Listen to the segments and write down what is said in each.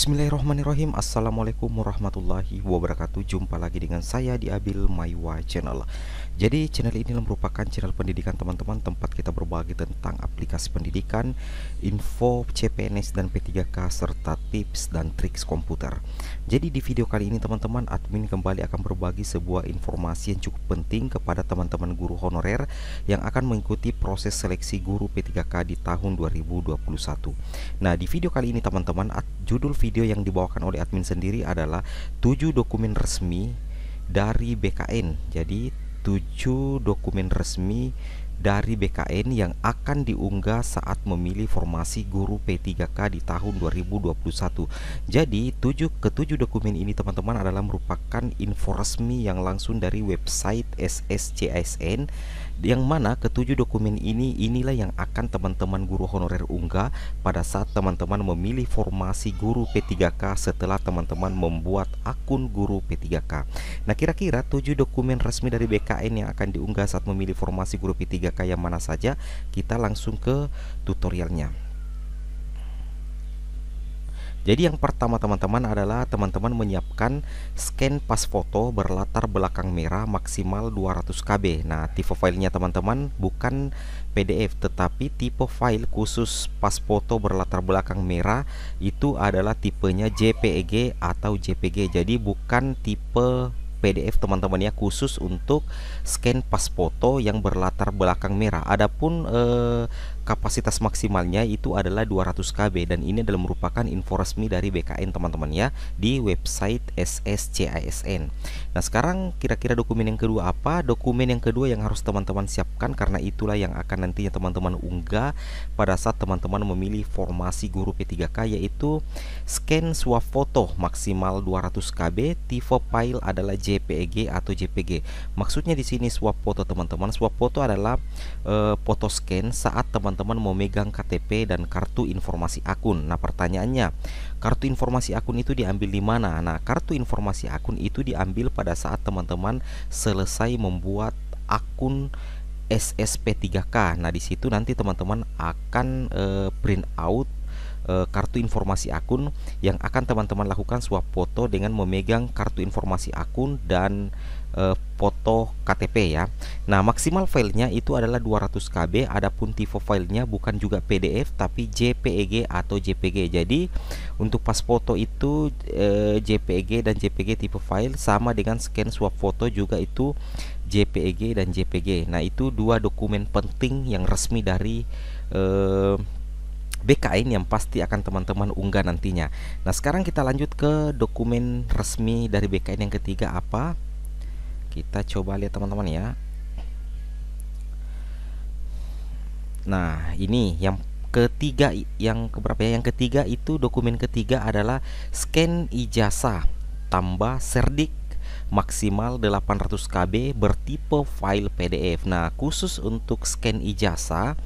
Bismillahirrahmanirrahim Assalamualaikum warahmatullahi wabarakatuh Jumpa lagi dengan saya di Abil Maiwa Channel Jadi channel ini merupakan channel pendidikan teman-teman Tempat kita berbagi tentang aplikasi pendidikan Info CPNS dan P3K Serta tips dan triks komputer Jadi di video kali ini teman-teman Admin kembali akan berbagi sebuah informasi yang cukup penting Kepada teman-teman guru honorer Yang akan mengikuti proses seleksi guru P3K di tahun 2021 Nah di video kali ini teman-teman Judul video video yang dibawakan oleh admin sendiri adalah 7 dokumen resmi dari BKN. Jadi 7 dokumen resmi dari BKN yang akan diunggah saat memilih formasi guru P3K di tahun 2021. Jadi, tujuh ketujuh dokumen ini teman-teman adalah merupakan info resmi yang langsung dari website SSCSN yang mana ketujuh dokumen ini inilah yang akan teman-teman guru honorer unggah pada saat teman-teman memilih formasi guru P3K setelah teman-teman membuat akun guru P3K. Nah, kira-kira tujuh dokumen resmi dari BKN yang akan diunggah saat memilih formasi guru P3K yang mana saja? Kita langsung ke tutorialnya. Jadi yang pertama teman-teman adalah teman-teman menyiapkan scan pas foto berlatar belakang merah maksimal 200 KB. Nah, tipe filenya teman-teman bukan PDF tetapi tipe file khusus pas foto berlatar belakang merah itu adalah tipenya JPEG atau JPG. Jadi bukan tipe PDF teman-teman ya khusus untuk scan pas foto yang berlatar belakang merah. Adapun eh, kapasitas maksimalnya itu adalah 200 KB dan ini adalah merupakan info resmi dari BKN teman-teman ya di website SSCISN. Nah, sekarang kira-kira dokumen yang kedua apa? Dokumen yang kedua yang harus teman-teman siapkan karena itulah yang akan nantinya teman-teman unggah pada saat teman-teman memilih formasi guru P3K yaitu scan swap foto maksimal 200 KB, tipe file adalah JPEG atau JPG. Maksudnya di sini swap foto teman-teman, swap foto adalah e, foto scan saat teman-teman teman-teman mau megang KTP dan kartu informasi akun. Nah, pertanyaannya, kartu informasi akun itu diambil di mana? Nah, kartu informasi akun itu diambil pada saat teman-teman selesai membuat akun SSP3K. Nah, di situ nanti teman-teman akan e, print out eh, kartu informasi akun yang akan teman-teman lakukan swap foto dengan memegang kartu informasi akun dan uh, foto KTP ya. Nah, maksimal filenya itu adalah 200 KB, adapun tipe filenya bukan juga PDF tapi JPEG atau JPG. Jadi, untuk pas foto itu eh, JPEG dan JPG tipe file sama dengan scan swap foto juga itu JPEG dan JPG. Nah, itu dua dokumen penting yang resmi dari eh, BKN yang pasti akan teman-teman unggah nantinya. Nah, sekarang kita lanjut ke dokumen resmi dari BKN yang ketiga apa? kita coba lihat teman-teman ya nah ini yang ketiga yang keberapa ya yang ketiga itu dokumen ketiga adalah scan ijazah tambah serdik maksimal 800 KB bertipe file PDF nah khusus untuk scan ijazah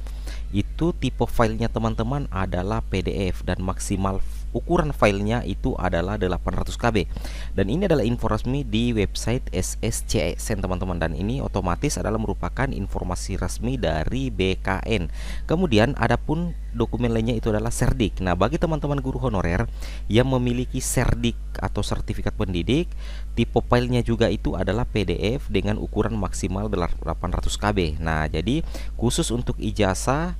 itu tipe filenya teman-teman adalah PDF dan maksimal ukuran filenya itu adalah 800 KB dan ini adalah info resmi di website SSCSN e. teman-teman dan ini otomatis adalah merupakan informasi resmi dari BKN kemudian adapun dokumen lainnya itu adalah serdik nah bagi teman-teman guru honorer yang memiliki serdik atau sertifikat pendidik tipe filenya juga itu adalah PDF dengan ukuran maksimal 800 KB nah jadi khusus untuk ijazah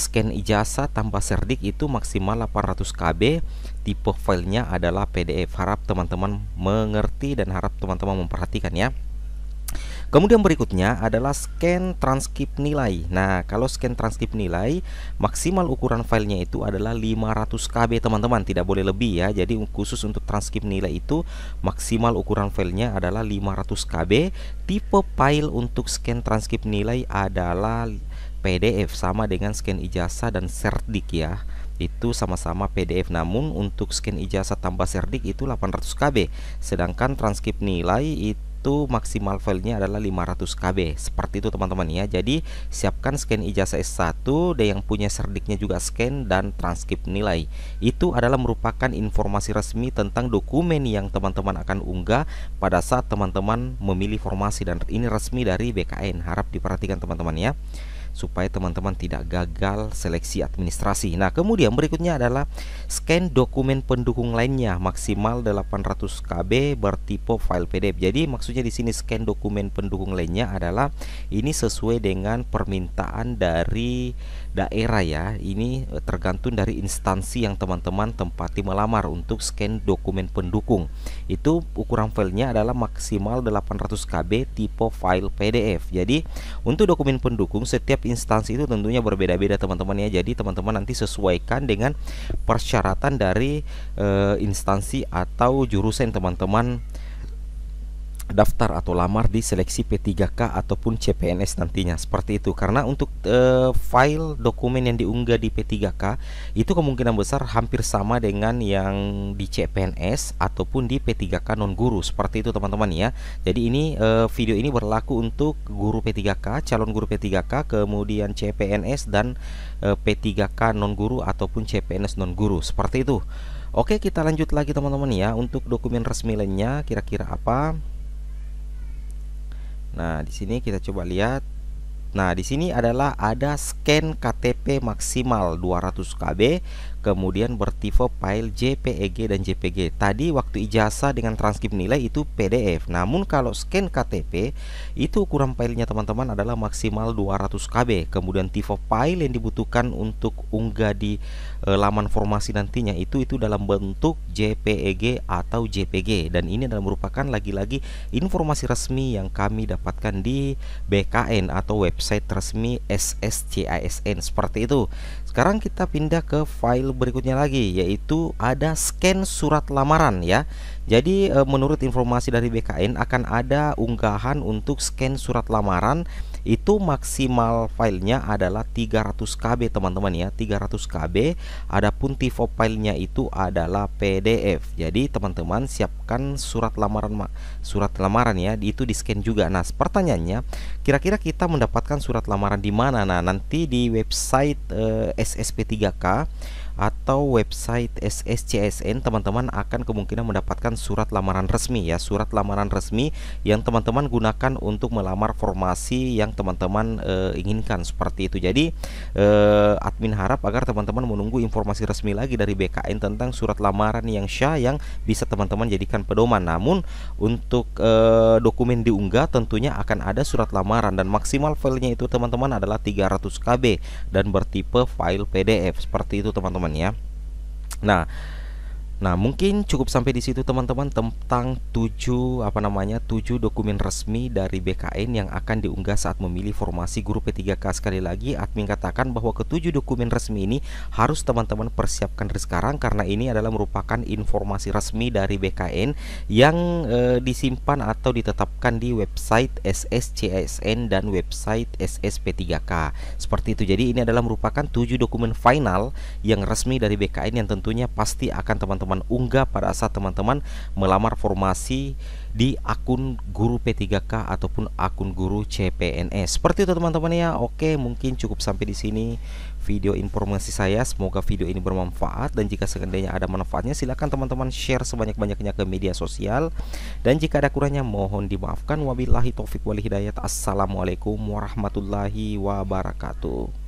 Scan ijazah tanpa serdik itu maksimal 800 KB. Tipe filenya adalah PDF. Harap teman-teman mengerti dan harap teman-teman memperhatikan ya. Kemudian berikutnya adalah scan transkrip nilai. Nah, kalau scan transkrip nilai, maksimal ukuran filenya itu adalah 500 KB, teman-teman. Tidak boleh lebih ya. Jadi khusus untuk transkrip nilai itu maksimal ukuran filenya adalah 500 KB. Tipe file untuk scan transkrip nilai adalah PDF sama dengan scan ijazah dan serdik ya itu sama-sama PDF namun untuk scan ijazah tambah serdik itu 800 KB sedangkan transkrip nilai itu itu maksimal filenya adalah 500 KB seperti itu teman-teman ya jadi siapkan scan ijazah S1 dan yang punya serdiknya juga scan dan transkrip nilai itu adalah merupakan informasi resmi tentang dokumen yang teman-teman akan unggah pada saat teman-teman memilih formasi dan ini resmi dari BKN harap diperhatikan teman-teman ya supaya teman-teman tidak gagal seleksi administrasi. Nah, kemudian berikutnya adalah scan dokumen pendukung lainnya maksimal 800 KB bertipe file PDF. Jadi maksudnya di sini scan dokumen pendukung lainnya adalah ini sesuai dengan permintaan dari daerah ya. Ini e, tergantung dari instansi yang teman-teman tempati melamar untuk scan dokumen pendukung. Itu ukuran filenya adalah maksimal 800 KB tipe file PDF. Jadi untuk dokumen pendukung setiap setiap instansi itu tentunya berbeda-beda teman-teman ya. Jadi teman-teman nanti sesuaikan dengan persyaratan dari uh, instansi atau jurusan teman-teman daftar atau lamar di seleksi P3K ataupun CPNS nantinya seperti itu karena untuk e, file dokumen yang diunggah di P3K itu kemungkinan besar hampir sama dengan yang di CPNS ataupun di P3K non guru seperti itu teman-teman ya jadi ini e, video ini berlaku untuk guru P3K calon guru P3K kemudian CPNS dan e, eh, P3K non guru ataupun CPNS non guru seperti itu Oke kita lanjut lagi teman-teman ya untuk dokumen resmi lainnya kira-kira apa Nah, di sini kita coba lihat. Nah, di sini adalah ada scan KTP maksimal 200 KB kemudian bertipe file JPEG dan JPG. Tadi waktu ijazah dengan transkrip nilai itu PDF. Namun kalau scan KTP itu ukuran filenya teman-teman adalah maksimal 200 KB. Kemudian tipe file yang dibutuhkan untuk unggah di e, laman formasi nantinya itu itu dalam bentuk JPEG atau JPG dan ini adalah merupakan lagi-lagi informasi resmi yang kami dapatkan di BKN atau website resmi SSCISN seperti itu. Sekarang kita pindah ke file berikutnya lagi yaitu ada scan surat lamaran ya. Jadi e, menurut informasi dari BKN akan ada unggahan untuk scan surat lamaran itu maksimal filenya adalah 300 KB teman-teman ya 300 KB adapun tipe filenya itu adalah PDF jadi teman-teman siapkan surat lamaran surat lamaran ya itu di scan juga nah pertanyaannya kira-kira kita mendapatkan surat lamaran di mana nah nanti di website eh, SSP3K atau website SSCSN teman-teman akan kemungkinan mendapatkan surat lamaran resmi ya surat lamaran resmi yang teman-teman gunakan untuk melamar formasi yang teman-teman e, inginkan seperti itu jadi e, admin harap agar teman-teman menunggu informasi resmi lagi dari BKN tentang surat lamaran yang syah yang bisa teman-teman jadikan pedoman namun untuk e, dokumen diunggah tentunya akan ada surat lamaran dan maksimal filenya itu teman-teman adalah 300 KB dan bertipe file PDF seperti itu teman-teman teman-teman ya. Nah, Nah, mungkin cukup sampai di situ teman-teman tentang 7 apa namanya? 7 dokumen resmi dari BKN yang akan diunggah saat memilih formasi guru P3K. Sekali lagi admin katakan bahwa ketujuh dokumen resmi ini harus teman-teman persiapkan dari sekarang karena ini adalah merupakan informasi resmi dari BKN yang e, disimpan atau ditetapkan di website SSCSN dan website SSP3K. Seperti itu. Jadi ini adalah merupakan 7 dokumen final yang resmi dari BKN yang tentunya pasti akan teman-teman teman-teman unggah pada saat teman-teman melamar formasi di akun guru P3K ataupun akun guru CPNS. Seperti itu teman-teman ya. Oke, mungkin cukup sampai di sini video informasi saya. Semoga video ini bermanfaat dan jika seandainya ada manfaatnya silahkan teman-teman share sebanyak-banyaknya ke media sosial. Dan jika ada kurangnya mohon dimaafkan. Wabillahi taufik wal hidayat. Assalamualaikum warahmatullahi wabarakatuh.